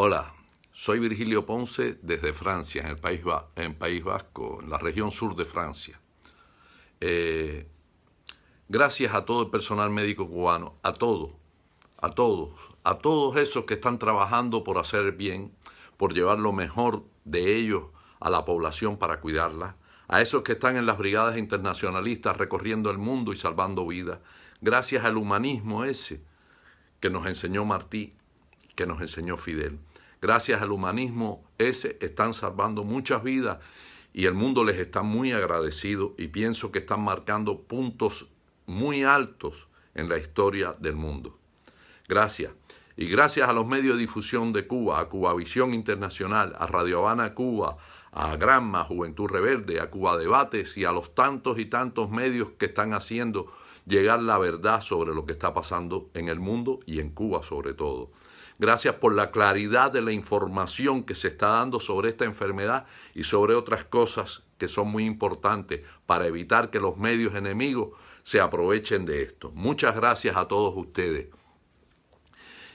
Hola, soy Virgilio Ponce desde Francia, en el País, en País Vasco, en la región sur de Francia. Eh, gracias a todo el personal médico cubano, a todos, a todos, a todos esos que están trabajando por hacer bien, por llevar lo mejor de ellos a la población para cuidarla, a esos que están en las brigadas internacionalistas recorriendo el mundo y salvando vidas, gracias al humanismo ese que nos enseñó Martí que nos enseñó Fidel. Gracias al humanismo ese están salvando muchas vidas y el mundo les está muy agradecido y pienso que están marcando puntos muy altos en la historia del mundo. Gracias. Y gracias a los medios de difusión de Cuba, a Cubavisión Internacional, a Radio Habana Cuba, a Granma, Juventud Rebelde, a Cuba Debates y a los tantos y tantos medios que están haciendo llegar la verdad sobre lo que está pasando en el mundo y en Cuba sobre todo. Gracias por la claridad de la información que se está dando sobre esta enfermedad y sobre otras cosas que son muy importantes para evitar que los medios enemigos se aprovechen de esto. Muchas gracias a todos ustedes.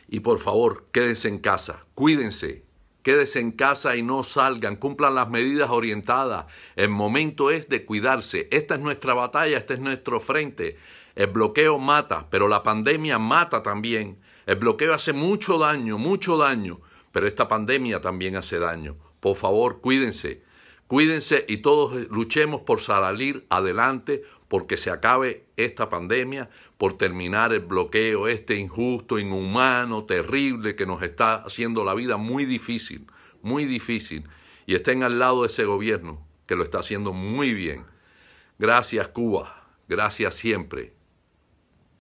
Y por favor, quédense en casa, cuídense, Quédese en casa y no salgan, cumplan las medidas orientadas. El momento es de cuidarse. Esta es nuestra batalla, este es nuestro frente. El bloqueo mata, pero la pandemia mata también. El bloqueo hace mucho daño, mucho daño, pero esta pandemia también hace daño. Por favor, cuídense. Cuídense y todos luchemos por salir adelante, porque se acabe esta pandemia, por terminar el bloqueo este injusto, inhumano, terrible que nos está haciendo la vida muy difícil, muy difícil. Y estén al lado de ese gobierno que lo está haciendo muy bien. Gracias Cuba, gracias siempre.